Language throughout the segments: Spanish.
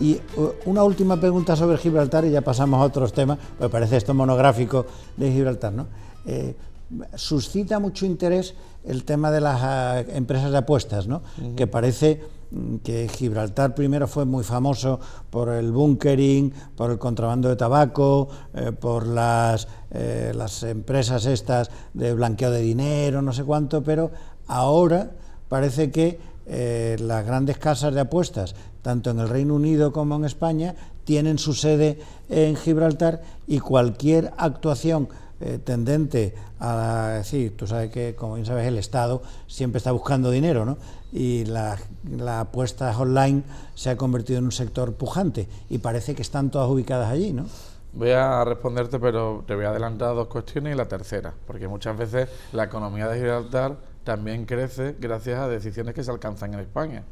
Y eh, una última pregunta sobre Gibraltar y ya pasamos a otros temas, me parece esto monográfico de Gibraltar. ¿no? Eh, suscita mucho interés el tema de las eh, empresas de apuestas, ¿no? que parece mm, que Gibraltar primero fue muy famoso por el bunkering, por el contrabando de tabaco, por las, las empresas estas de blanqueo de dinero, no sé cuánto, pero ahora parece que eh, las grandes casas de apuestas, tanto en el Reino Unido como en España, tienen su sede en Gibraltar y cualquier actuación eh, tendente a decir, tú sabes que, como bien sabes, el Estado siempre está buscando dinero, ¿no? Y las apuestas online se ha convertido en un sector pujante y parece que están todas ubicadas allí, ¿no? Voy a responderte, pero te voy a adelantar dos cuestiones y la tercera, porque muchas veces la economía de Gibraltar también crece gracias a decisiones que se alcanzan en España.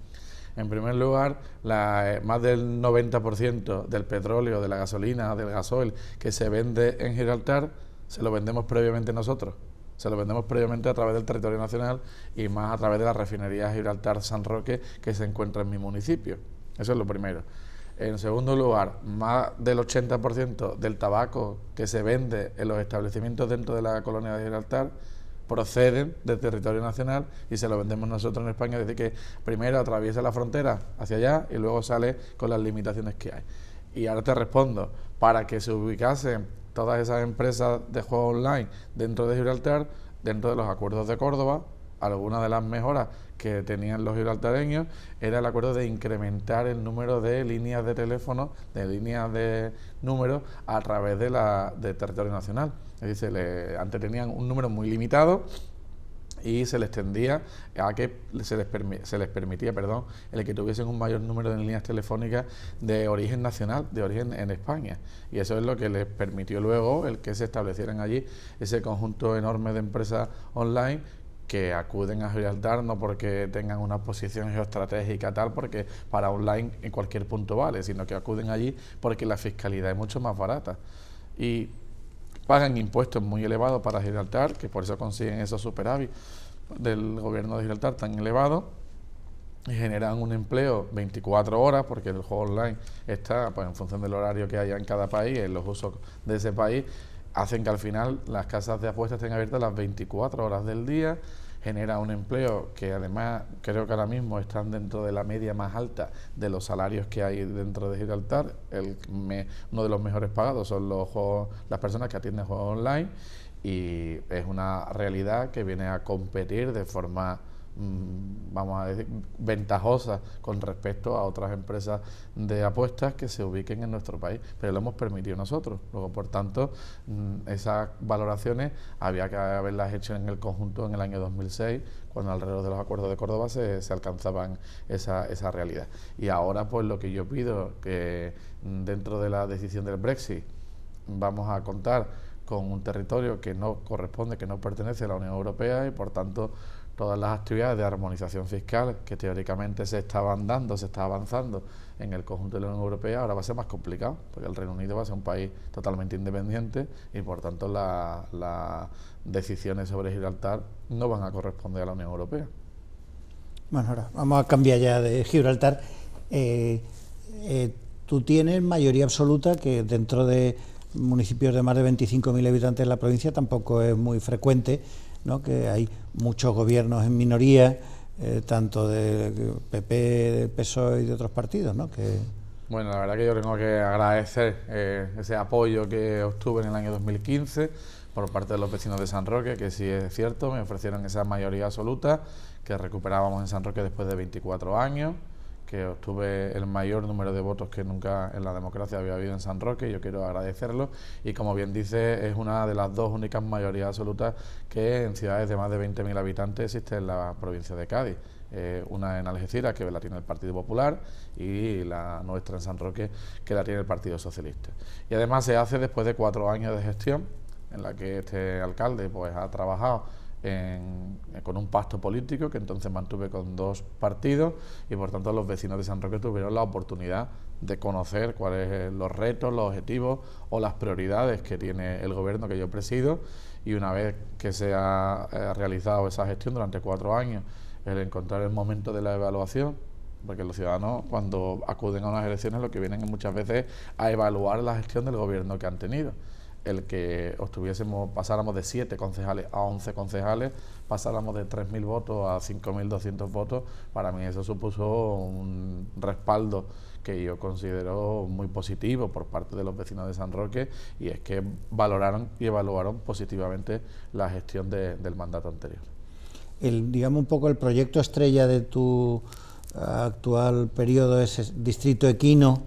En primer lugar, eh, más del 90% del petróleo, de la gasolina, del gasoil que se vende en Gibraltar, se lo vendemos previamente nosotros. Se lo vendemos previamente a través del territorio nacional y más a través de la refinería Gibraltar San Roque que se encuentra en mi municipio. Eso es lo primero. En segundo lugar, más del 80% del tabaco que se vende en los establecimientos dentro de la colonia de Gibraltar proceden del territorio nacional y se lo vendemos nosotros en España, desde que primero atraviesa la frontera hacia allá y luego sale con las limitaciones que hay. Y ahora te respondo, para que se ubicasen todas esas empresas de juego online dentro de Gibraltar, dentro de los acuerdos de Córdoba, alguna de las mejoras que tenían los gibraltareños era el acuerdo de incrementar el número de líneas de teléfono, de líneas de números a través de la, del territorio nacional. Es decir, antes tenían un número muy limitado y se les extendía a que se les, se les permitía perdón, el que tuviesen un mayor número de líneas telefónicas de origen nacional, de origen en España. Y eso es lo que les permitió luego el que se establecieran allí ese conjunto enorme de empresas online que acuden a Gibraltar no porque tengan una posición geoestratégica tal, porque para online en cualquier punto vale, sino que acuden allí porque la fiscalidad es mucho más barata. Y pagan impuestos muy elevados para Gibraltar, que por eso consiguen esos superávit del gobierno de Gibraltar tan elevado, y generan un empleo 24 horas, porque el juego online está pues, en función del horario que haya en cada país, en los usos de ese país, hacen que al final las casas de apuestas estén abiertas las 24 horas del día, genera un empleo que además creo que ahora mismo están dentro de la media más alta de los salarios que hay dentro de Gibraltar. El, uno de los mejores pagados son los juegos, las personas que atienden juegos online y es una realidad que viene a competir de forma Mm, vamos a decir, ventajosa con respecto a otras empresas de apuestas que se ubiquen en nuestro país, pero lo hemos permitido nosotros. Luego, por tanto, mm, esas valoraciones había que haberlas hecho en el conjunto en el año 2006, cuando alrededor de los acuerdos de Córdoba se, alcanzaban esa, esa realidad. Y ahora, pues lo que yo pido, que mm, dentro de la decisión del Brexit vamos a contar con un territorio que no corresponde, que no pertenece a la Unión Europea y por tanto todas las actividades de armonización fiscal que teóricamente se estaban dando, se está avanzando en el conjunto de la Unión Europea, ahora va a ser más complicado, porque el Reino Unido va a ser un país totalmente independiente y por tanto las decisiones sobre Gibraltar no van a corresponder a la Unión Europea. Bueno, ahora vamos a cambiar ya de Gibraltar. Eh, eh, tú tienes mayoría absoluta que dentro de municipios de más de 25.000 habitantes ...en la provincia tampoco es muy frecuente que hay muchos gobiernos en minoría, eh, tanto de PP, de PSOE y de otros partidos. ¿no? Bueno, la verdad que yo tengo que agradecer eh, ese apoyo que obtuve en el año 2015 por parte de los vecinos de San Roque, que sí es cierto, me ofrecieron esa mayoría absoluta que recuperábamos en San Roque después de 24 años que obtuve el mayor número de votos que nunca en la democracia había habido en San Roque, yo quiero agradecerlo, y como bien dice, es una de las dos únicas mayorías absolutas que en ciudades de más de 20.000 habitantes existe en la provincia de Cádiz. Eh, una en Algeciras, que la tiene el Partido Popular, y la nuestra en San Roque, que la tiene el Partido Socialista. Y además se hace después de cuatro años de gestión, en la que este alcalde pues, ha trabajado con un pacto político que entonces mantuve con dos partidos y por tanto los vecinos de San Roque tuvieron la oportunidad de conocer cuáles son los retos, los objetivos o las prioridades que tiene el gobierno que yo presido y una vez que se ha eh, realizado esa gestión durante cuatro años, el encontrar el momento de la evaluación, porque los ciudadanos cuando acuden a unas elecciones lo que vienen muchas veces a evaluar la gestión del gobierno que han tenido el que obtuviésemos, pasáramos de 7 concejales a 11 concejales, pasáramos de 3.000 votos a 5.200 votos, para mí eso supuso un respaldo que yo considero muy positivo por parte de los vecinos de San Roque y es que valoraron y evaluaron positivamente la gestión del mandato anterior. digamos un poco el proyecto estrella de tu actual periodo es Distrito Equino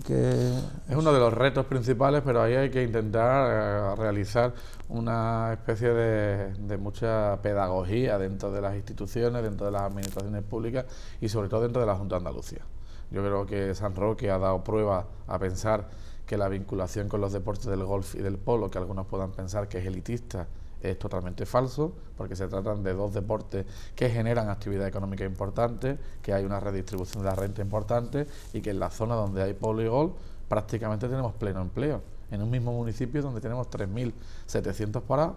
que... Es uno de los retos principales, pero ahí hay que intentar eh, realizar una especie de, de, mucha pedagogía dentro de las instituciones, dentro de las administraciones públicas y sobre todo dentro de la Junta de Andalucía. Yo creo que San Roque ha dado prueba a pensar que la vinculación con los deportes del golf y del polo, que algunos puedan pensar que es elitista, es totalmente falso, porque se tratan de dos deportes que generan actividad económica importante, que hay una redistribución de la renta importante y que en la zona donde hay gol prácticamente tenemos pleno empleo. En un mismo municipio donde tenemos 3.700 parados,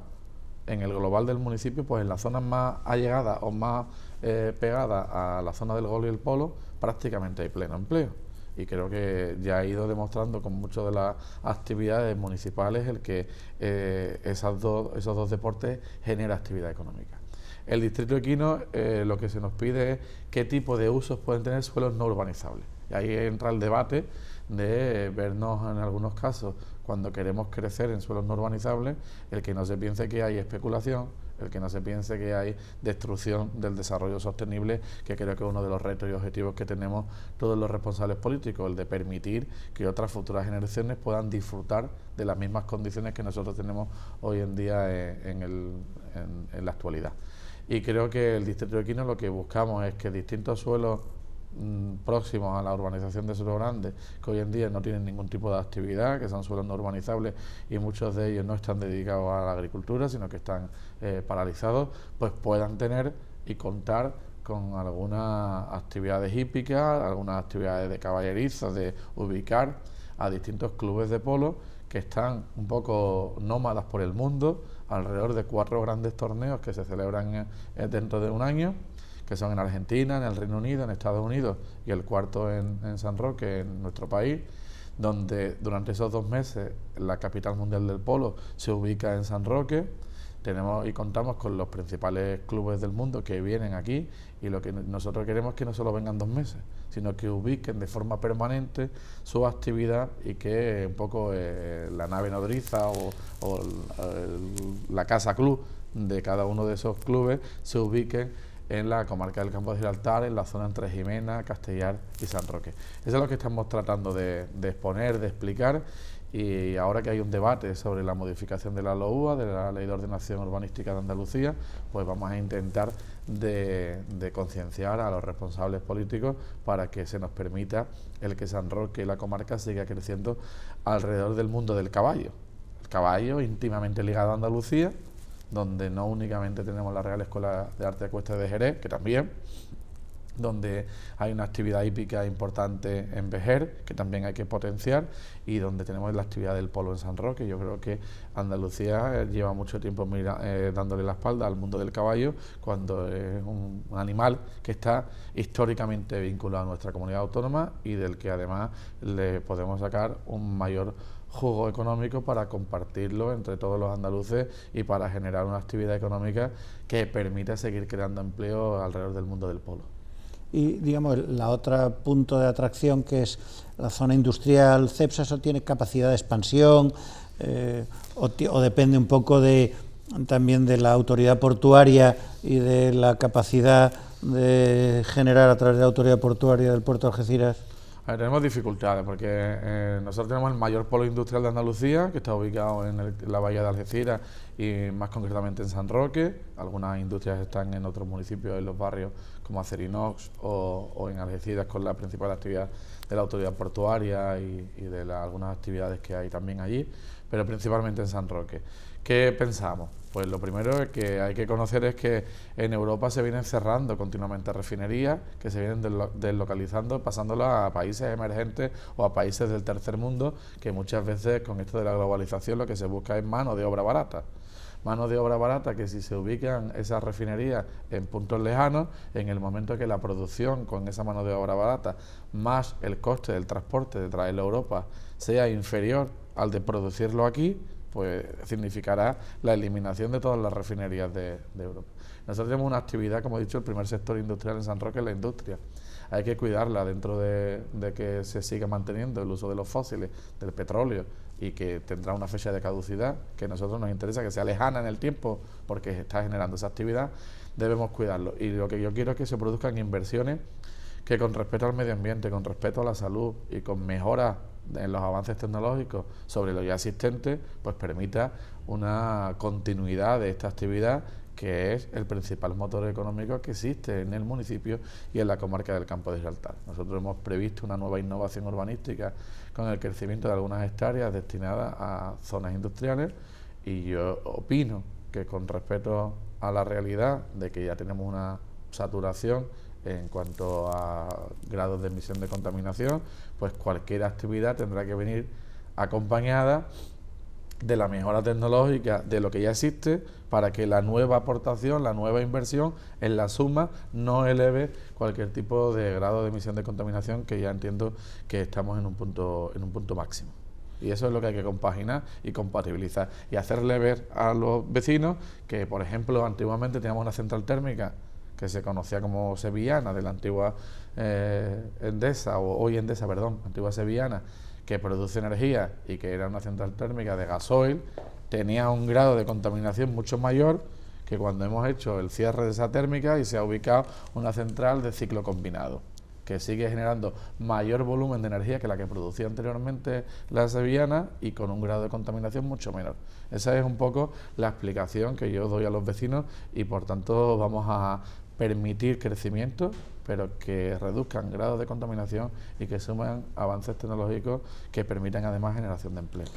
en el global del municipio, pues en la zona más allegada o más eh, pegada a la zona del gol y el polo, prácticamente hay pleno empleo y creo que ya ha ido demostrando con muchas de las actividades municipales el que eh, dos, esos dos deportes genera actividad económica. El distrito equino eh, lo que se nos pide es qué tipo de usos pueden tener suelos no urbanizables. Y ahí entra el debate de eh, vernos en algunos casos cuando queremos crecer en suelos no urbanizables, el que no se piense que hay especulación, el que no se piense que hay destrucción del desarrollo sostenible, que creo que es uno de los retos y objetivos que tenemos todos los responsables políticos, el de permitir que otras futuras generaciones puedan disfrutar de las mismas condiciones que nosotros tenemos hoy en día eh, en, la actualidad. Y creo que el Distrito de Quino lo que buscamos es que distintos suelos Mm, próximos a la urbanización de Suelo Grande, que hoy en día no tienen ningún tipo de actividad, que son suelos no urbanizables y muchos de ellos no están dedicados a la agricultura, sino que están eh, paralizados, pues puedan tener y contar con algunas actividades hípicas, algunas actividades de caballerizas, de ubicar a distintos clubes de polo que están un poco nómadas por el mundo, alrededor de cuatro grandes torneos que se celebran eh, dentro de un año que son en Argentina, en el Reino Unido, en Estados Unidos y el cuarto en, San Roque, en nuestro país, donde durante esos dos meses la capital mundial del polo se ubica en San Roque. Tenemos y contamos con los principales clubes del mundo que vienen aquí y lo que nosotros queremos es que no solo vengan dos meses, sino que ubiquen de forma permanente su actividad y que eh, un poco eh, la nave nodriza o, la casa club de cada uno de esos clubes se ubiquen en la comarca del Campo de Gibraltar, en la zona entre Jimena, Castellar y San Roque. Eso es lo que estamos tratando de, exponer, de explicar y ahora que hay un debate sobre la modificación de la LOUA, de la Ley de Ordenación Urbanística de Andalucía, pues vamos a intentar de, de concienciar a los responsables políticos para que se nos permita el que San Roque y la comarca siga creciendo alrededor del mundo del caballo. El caballo íntimamente ligado a Andalucía, donde no únicamente tenemos la Real Escuela de Arte Cuesta de Jerez, que también, donde hay una actividad hípica importante en Vejer, que también hay que potenciar, y donde tenemos la actividad del polo en San Roque. Yo creo que Andalucía eh, lleva mucho tiempo eh, dándole la espalda al mundo del caballo, cuando es un animal que está históricamente vinculado a nuestra comunidad autónoma y del que además le podemos sacar un mayor jugo económico para compartirlo entre todos los andaluces y para generar una actividad económica que permita seguir creando empleo alrededor del mundo del polo. Y digamos, la otra punto de atracción que es la zona industrial CEPSA, eso tiene capacidad de expansión eh, o, o depende un poco de, también de la autoridad portuaria y de la capacidad de generar a través de la autoridad portuaria del puerto de Algeciras tenemos dificultades porque eh, nosotros tenemos el mayor polo industrial de Andalucía, que está ubicado en, la bahía de Algeciras y más concretamente en San Roque. Algunas industrias están en otros municipios, en los barrios como Acerinox o, o en Algeciras con la principal actividad de la autoridad portuaria y, de algunas actividades que hay también allí, pero principalmente en San Roque. ¿Qué pensamos? Pues lo primero que hay que conocer es que en Europa se vienen cerrando continuamente refinerías que se vienen deslocalizando, pasándolas a países emergentes o a países del tercer mundo, que muchas veces con esto de la globalización lo que se busca es mano de obra barata mano de obra barata que si se ubican esas refinerías en puntos lejanos, en el momento que la producción con esa mano de obra barata más el coste del transporte de traerlo a Europa sea inferior al de producirlo aquí, pues significará la eliminación de todas las refinerías de, Europa. Nosotros tenemos una actividad, como he dicho, el primer sector industrial en San Roque es la industria. Hay que cuidarla dentro de, que se siga manteniendo el uso de los fósiles, del petróleo, y que tendrá una fecha de caducidad que a nosotros nos interesa que sea lejana en el tiempo porque está generando esa actividad, debemos cuidarlo. Y lo que yo quiero es que se produzcan inversiones que con respeto al medio ambiente, con respeto a la salud y con mejoras en los avances tecnológicos sobre lo ya existente, pues permita una continuidad de esta actividad que es el principal motor económico que existe en el municipio y en la comarca del Campo de Gibraltar. Nosotros hemos previsto una nueva innovación urbanística con el crecimiento de algunas hectáreas destinadas a zonas industriales y yo opino que con respecto a la realidad de que ya tenemos una saturación en cuanto a grados de emisión de contaminación, pues cualquier actividad tendrá que venir acompañada de la mejora tecnológica de lo que ya existe para que la nueva aportación, la nueva inversión en la suma no eleve cualquier tipo de grado de emisión de contaminación que ya entiendo que estamos en un punto, en un punto máximo. Y eso es lo que hay que compaginar y compatibilizar y hacerle ver a los vecinos que, por ejemplo, antiguamente teníamos una central térmica que se conocía como Sevillana, de la antigua eh, Endesa, o hoy Endesa, perdón, antigua Sevillana, que produce energía y que era una central térmica de gasoil, tenía un grado de contaminación mucho mayor que cuando hemos hecho el cierre de esa térmica y se ha ubicado una central de ciclo combinado, que sigue generando mayor volumen de energía que la que producía anteriormente la sevillana y con un grado de contaminación mucho menor. Esa es un poco la explicación que yo doy a los vecinos y por tanto vamos a permitir crecimiento, pero que reduzcan grados de contaminación y que suman avances tecnológicos que permitan además generación de empleo.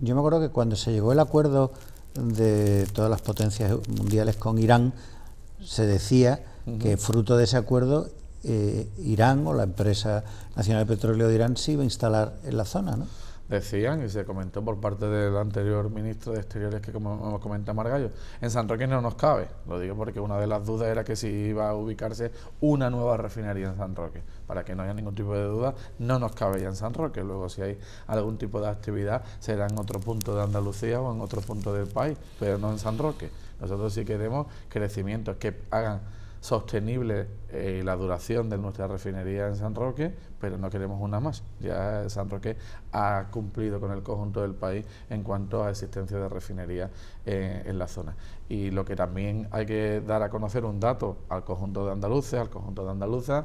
Yo me acuerdo que cuando se llegó el acuerdo de todas las potencias mundiales con Irán, se decía que fruto de ese acuerdo eh, Irán o la empresa nacional de petróleo de Irán se iba a instalar en la zona, ¿no? decían y se comentó por parte del anterior ministro de Exteriores que como comenta Margallo, en San Roque no nos cabe, lo digo porque una de las dudas era que si iba a ubicarse una nueva refinería en San Roque, para que no haya ningún tipo de duda, no nos cabe ya en San Roque, luego si hay algún tipo de actividad será en otro punto de Andalucía o en otro punto del país, pero no en San Roque. Nosotros sí queremos crecimiento que hagan sostenible eh, la duración de nuestra refinería en San Roque, pero no queremos una más. Ya San Roque ha cumplido con el conjunto del país en cuanto a existencia de refinería eh, en la zona. Y lo que también hay que dar a conocer un dato al conjunto de andaluces, al conjunto de andaluzas,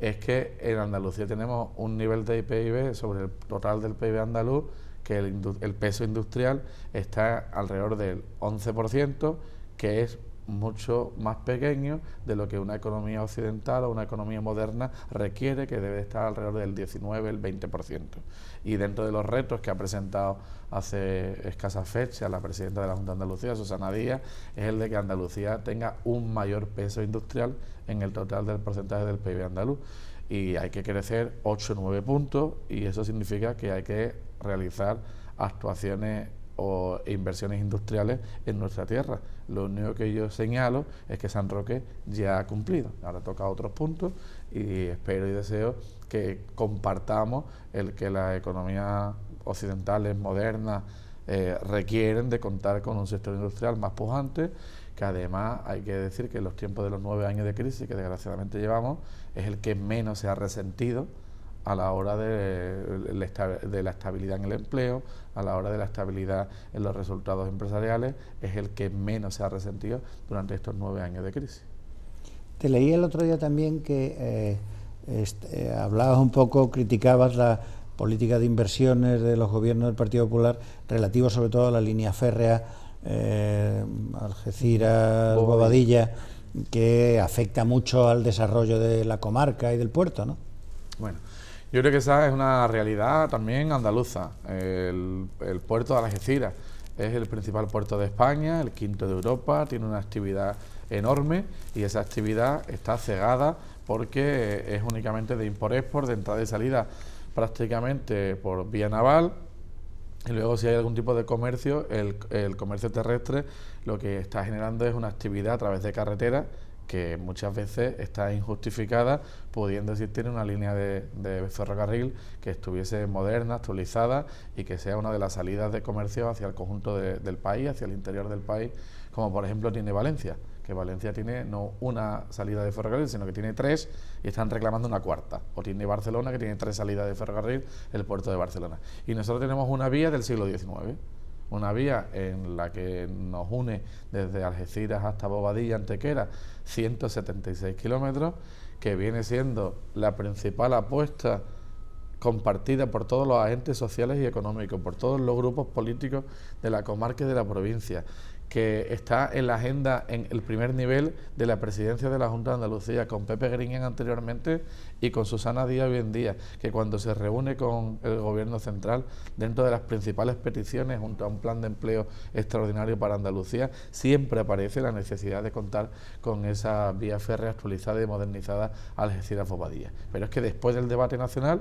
es que en Andalucía tenemos un nivel de PIB sobre el total del PIB andaluz que el, peso industrial está alrededor del 11%, que es mucho más pequeño de lo que una economía occidental o una economía moderna requiere, que debe estar alrededor del 19, el 20%. Y dentro de los retos que ha presentado hace escasa fecha la presidenta de la Junta de Andalucía, Susana Díaz, es el de que Andalucía tenga un mayor peso industrial en el total del porcentaje del PIB andaluz. Y hay que crecer 8 o 9 puntos y eso significa que hay que realizar actuaciones o inversiones industriales en nuestra tierra lo único que yo señalo es que San Roque ya ha cumplido. Ahora toca otros puntos y espero y deseo que compartamos el que las economías occidentales modernas eh, requieren de contar con un sector industrial más pujante, que además hay que decir que en los tiempos de los nueve años de crisis que desgraciadamente llevamos es el que menos se ha resentido a la hora de, la estabilidad en el empleo, a la hora de la estabilidad en los resultados empresariales, es el que menos se ha resentido durante estos nueve años de crisis. Te leí el otro día también que eh, eh, hablabas un poco, criticabas la política de inversiones de los gobiernos del Partido Popular, relativo sobre todo a la línea férrea eh, Algeciras, Bobadilla, que afecta mucho al desarrollo de la comarca y del puerto, ¿no? Bueno, yo creo que esa es una realidad también andaluza. El, puerto de Algeciras es el principal puerto de España, el quinto de Europa, tiene una actividad enorme y esa actividad está cegada porque es únicamente de import-export, de entrada y salida prácticamente por vía naval, y luego si hay algún tipo de comercio, el, el, comercio terrestre lo que está generando es una actividad a través de carretera que muchas veces está injustificada, pudiendo existir una línea de, ferrocarril que estuviese moderna, actualizada y que sea una de las salidas de comercio hacia el conjunto del país, hacia el interior del país, como por ejemplo tiene Valencia, que Valencia tiene no una salida de ferrocarril, sino que tiene tres y están reclamando una cuarta, o tiene Barcelona que tiene tres salidas de ferrocarril, el puerto de Barcelona. Y nosotros tenemos una vía del siglo XIX una vía en la que nos une desde Algeciras hasta Bobadilla, Antequera, 176 kilómetros, que viene siendo la principal apuesta compartida por todos los agentes sociales y económicos, por todos los grupos políticos de la comarca y de la provincia, que está en la agenda en el primer nivel de la presidencia de la Junta de Andalucía, con Pepe Grinen anteriormente y con Susana Díaz hoy en día, que cuando se reúne con el gobierno central, dentro de las principales peticiones junto a un plan de empleo extraordinario para Andalucía, siempre aparece la necesidad de contar con esa vía férrea actualizada y modernizada Algeciras-Bobadilla. Pero es que después del debate nacional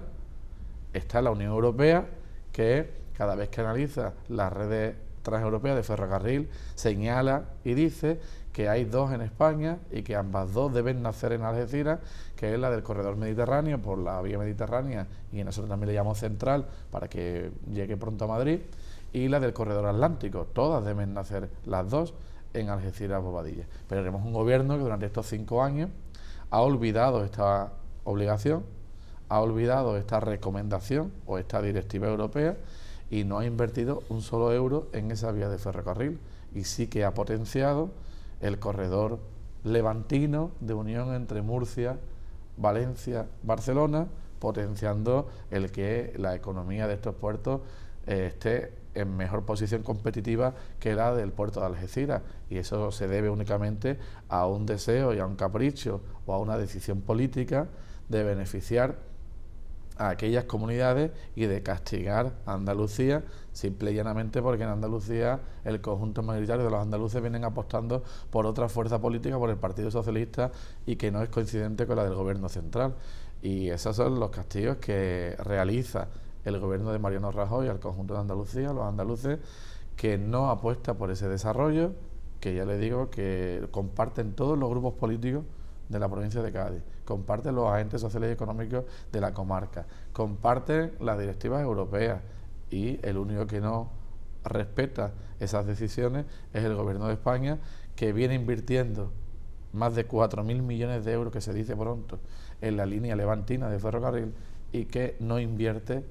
está la Unión Europea, que cada vez que analiza las redes Transeuropea de Ferrocarril señala y dice que hay dos en España y que ambas dos deben nacer en Algeciras, que es la del corredor mediterráneo por la vía mediterránea y nosotros también le llamamos central para que llegue pronto a Madrid, y la del corredor atlántico. Todas deben nacer las dos en Algeciras Bobadilla. Pero tenemos un gobierno que durante estos cinco años ha olvidado esta obligación, ha olvidado esta recomendación o esta directiva europea y no ha invertido un solo euro en esa vía de ferrocarril y sí que ha potenciado el corredor levantino de unión entre Murcia, Valencia, Barcelona, potenciando el que la economía de estos puertos eh, esté en mejor posición competitiva que la del puerto de Algeciras. Y eso se debe únicamente a un deseo y a un capricho o a una decisión política de beneficiar a aquellas comunidades y de castigar a Andalucía, simple y llanamente porque en Andalucía el conjunto mayoritario de los andaluces vienen apostando por otra fuerza política, por el Partido Socialista, y que no es coincidente con la del Gobierno Central. Y esos son los castigos que realiza el Gobierno de Mariano Rajoy al conjunto de Andalucía, los andaluces, que no apuesta por ese desarrollo, que ya le digo que comparten todos los grupos políticos de la provincia de Cádiz comparten los agentes sociales y económicos de la comarca, comparten las directivas europeas y el único que no respeta esas decisiones es el gobierno de España que viene invirtiendo más de 4.000 millones de euros, que se dice pronto, en la línea levantina de ferrocarril y que no invierte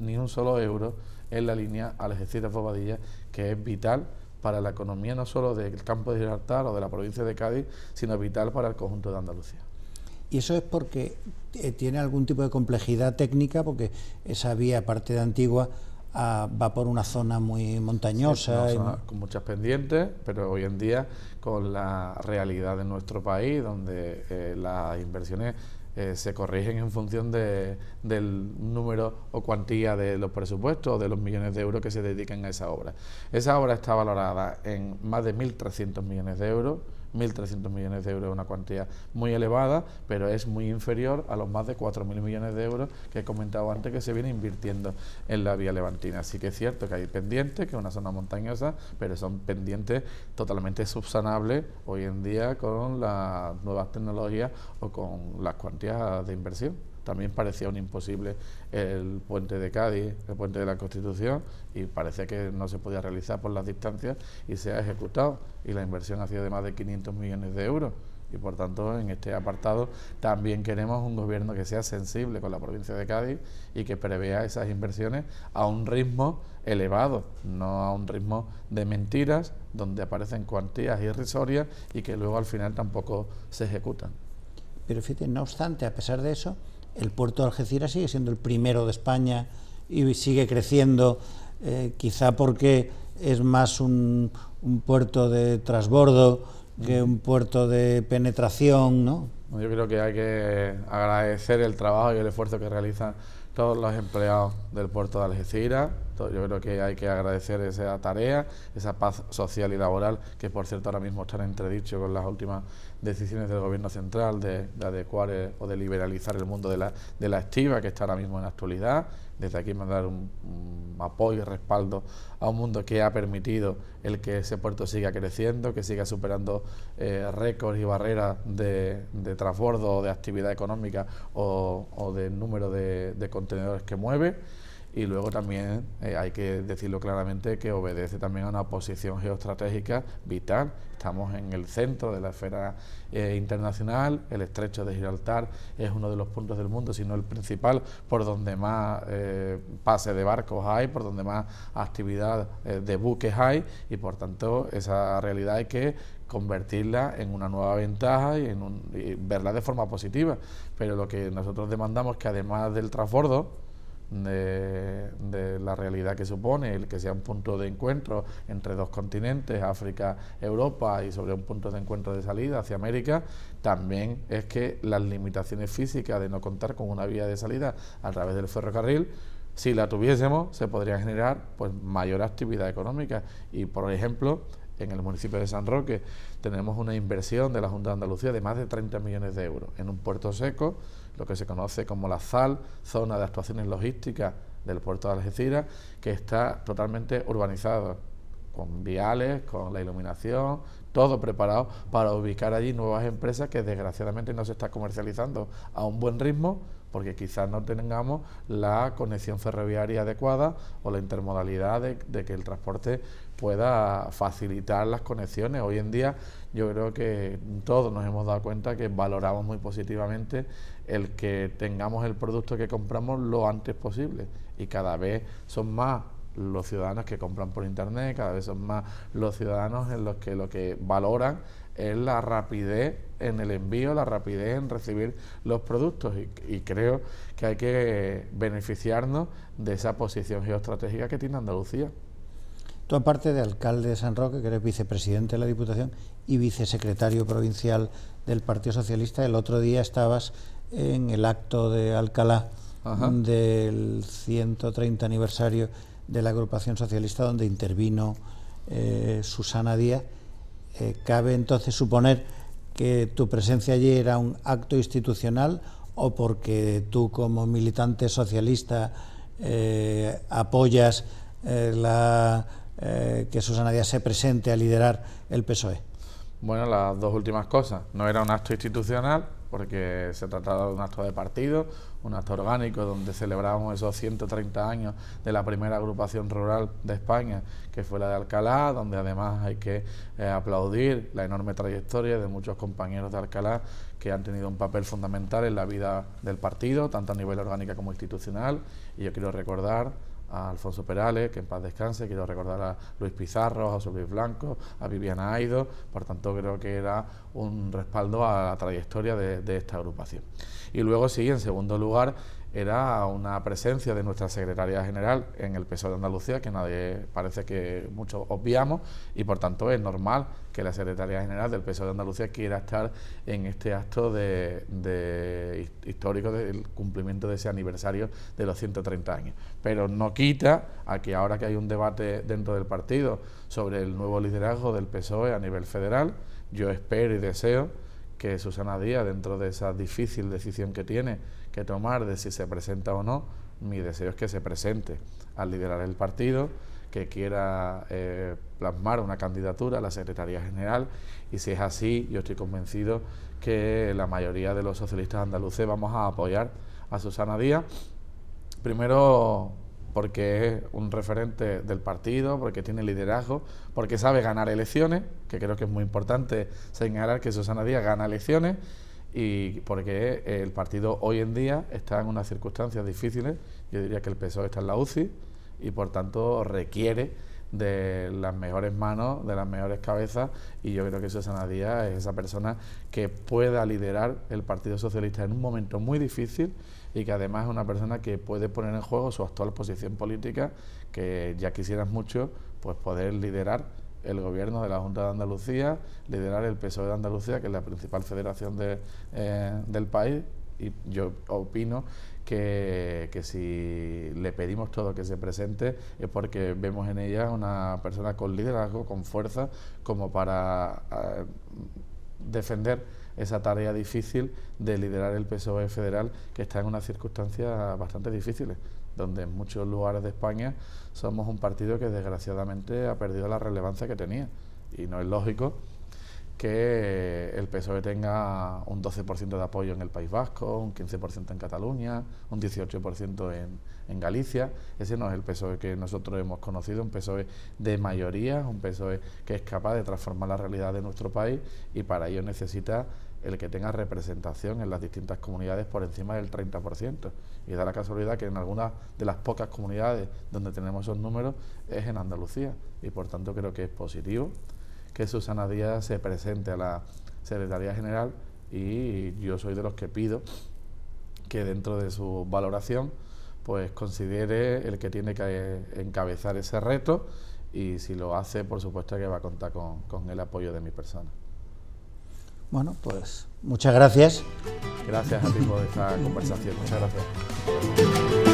ni un solo euro en la línea al de bobadilla que es vital para la economía no solo del campo de Gibraltar o de la provincia de Cádiz, sino vital para el conjunto de Andalucía. Y eso es porque eh, tiene algún tipo de complejidad técnica, porque esa vía, aparte de antigua, ah, va por una zona muy montañosa. Con muchas pendientes, pero hoy en día, con la realidad de nuestro país, donde eh, las inversiones eh, se corrigen en función de, del número o cuantía de los presupuestos o de los millones de euros que se dedican a esa obra. Esa obra está valorada en más de 1.300 millones de euros 1.300 millones de euros es una cuantía muy elevada, pero es muy inferior a los más de 4.000 millones de euros que he comentado antes que se viene invirtiendo en la vía levantina. Así que es cierto que hay pendientes, que es una zona montañosa, pero son pendientes totalmente subsanables hoy en día con las nuevas tecnologías o con las cuantías de inversión también parecía un imposible el puente de Cádiz, el puente de la Constitución, y parece que no se podía realizar por las distancias y se ha ejecutado, y la inversión ha sido de más de 500 millones de euros. Y por tanto, en este apartado también queremos un gobierno que sea sensible con la provincia de Cádiz y que prevea esas inversiones a un ritmo elevado, no a un ritmo de mentiras donde aparecen cuantías irrisorias y que luego al final tampoco se ejecutan. Pero fíjate, no obstante, a pesar de eso, el puerto de Algeciras sigue siendo el primero de España y sigue creciendo, eh, quizá porque es más un, un puerto de transbordo que un puerto de penetración, ¿no? Yo creo que hay que agradecer el trabajo y el esfuerzo que realizan todos los empleados del puerto de Algeciras, yo creo que hay que agradecer esa tarea, esa paz social y laboral, que por cierto ahora mismo está entredicho con las últimas decisiones del Gobierno central de, adecuar eh, o de liberalizar el mundo de la, de estiva, que está ahora mismo en actualidad. Desde aquí mandar un, apoyo y respaldo a un mundo que ha permitido el que ese puerto siga creciendo, que siga superando eh, récords y barreras de, de, transbordo, de actividad económica o, de número de contenedores que mueve y luego también eh, hay que decirlo claramente que obedece también a una posición geoestratégica vital. Estamos en el centro de la esfera eh, internacional, el estrecho de Gibraltar es uno de los puntos del mundo, si no el principal, por donde más eh, pase de barcos hay, por donde más actividad de buques hay y por tanto esa realidad hay que convertirla en una nueva ventaja y, en y verla de forma positiva. Pero lo que nosotros demandamos es que además del transbordo, de, la realidad que supone el que sea un punto de encuentro entre dos continentes, África, Europa y sobre un punto de encuentro de salida hacia América, también es que las limitaciones físicas de no contar con una vía de salida a través del ferrocarril, si la tuviésemos, se podría generar pues mayor actividad económica y por ejemplo en el municipio de San Roque tenemos una inversión de la Junta de Andalucía de más de 30 millones de euros en un puerto seco lo que se conoce como la ZAL, Zona de Actuaciones Logísticas del Puerto de Algeciras, que está totalmente urbanizado con viales, con la iluminación, todo preparado para ubicar allí nuevas empresas que desgraciadamente no se está comercializando a un buen ritmo porque quizás no tengamos la conexión ferroviaria adecuada o la intermodalidad de, que el transporte pueda facilitar las conexiones. Hoy en día yo creo que todos nos hemos dado cuenta que valoramos muy positivamente el que tengamos el producto que compramos lo antes posible y cada vez son más los ciudadanos que compran por internet, cada vez son más los ciudadanos en los que lo que valoran es la rapidez en el envío, la rapidez en recibir los productos y, creo que hay que beneficiarnos de esa posición geoestratégica que tiene Andalucía. Tú aparte de alcalde de San Roque, que eres vicepresidente de la Diputación y vicesecretario provincial del Partido Socialista, el otro día estabas en el acto de Alcalá del 130 aniversario de la agrupación socialista donde intervino eh, Susana Díaz. Eh, ¿Cabe entonces suponer que tu presencia allí era un acto institucional o porque tú como militante socialista eh, apoyas la, que Susana Díaz se presente a liderar el PSOE? Bueno, las dos últimas cosas. No era un acto institucional, porque se trataba de un acto de partido, un acto orgánico donde celebramos esos 130 años de la primera agrupación rural de España, que fue la de Alcalá, donde además hay que eh, aplaudir la enorme trayectoria de muchos compañeros de Alcalá que han tenido un papel fundamental en la vida del partido, tanto a nivel orgánico como institucional, y yo quiero recordar a Alfonso Perales, que en paz descanse, quiero recordar a Luis Pizarro, a José Luis Blanco, a Viviana Aido, por tanto creo que era un respaldo a la trayectoria de, esta agrupación. Y luego sí, en segundo lugar, era una presencia de nuestra Secretaría general en el PSOE de Andalucía, que nadie parece que muchos obviamos, y por tanto es normal que la Secretaría general del PSOE de Andalucía quiera estar en este acto de, de histórico del cumplimiento de ese aniversario de los 130 años. Pero no quita a que ahora que hay un debate dentro del partido sobre el nuevo liderazgo del PSOE a nivel federal, yo espero y deseo que Susana Díaz, dentro de esa difícil decisión que tiene, que tomar de si se presenta o no. Mi deseo es que se presente al liderar el partido, que quiera eh, plasmar una candidatura a la Secretaría General y si es así, yo estoy convencido que la mayoría de los socialistas andaluces vamos a apoyar a Susana Díaz. Primero porque es un referente del partido, porque tiene liderazgo, porque sabe ganar elecciones, que creo que es muy importante señalar que Susana Díaz gana elecciones y porque eh, el partido hoy en día está en unas circunstancias difíciles, yo diría que el PSOE está en la UCI y por tanto requiere de las mejores manos, de las mejores cabezas, y yo creo que Susana Díaz es esa persona que pueda liderar el Partido Socialista en un momento muy difícil y que además es una persona que puede poner en juego su actual posición política, que ya quisieras mucho pues poder liderar el gobierno de la Junta de Andalucía, liderar el PSOE de Andalucía, que es la principal federación eh, del país, y yo opino que, si le pedimos todo que se presente es porque vemos en ella una persona con liderazgo, con fuerza, como para eh, defender esa tarea difícil de liderar el PSOE federal, que está en unas circunstancias bastante difíciles donde en muchos lugares de España somos un partido que desgraciadamente ha perdido la relevancia que tenía. Y no es lógico que el PSOE tenga un 12% de apoyo en el País Vasco, un 15% en Cataluña, un 18% en, Galicia. Ese no es el PSOE que nosotros hemos conocido, un PSOE de mayoría, un PSOE que es capaz de transformar la realidad de nuestro país y para ello necesita el que tenga representación en las distintas comunidades por encima del 30%. Y da la casualidad que en algunas de las pocas comunidades donde tenemos esos números es en Andalucía y por tanto creo que es positivo que Susana Díaz se presente a la Secretaría General y yo soy de los que pido que dentro de su valoración pues considere el que tiene que eh, encabezar ese reto y si lo hace por supuesto que va a contar con, con el apoyo de mi persona. Bueno, pues muchas gracias. Gracias a ti por esta conversación, muchas gracias.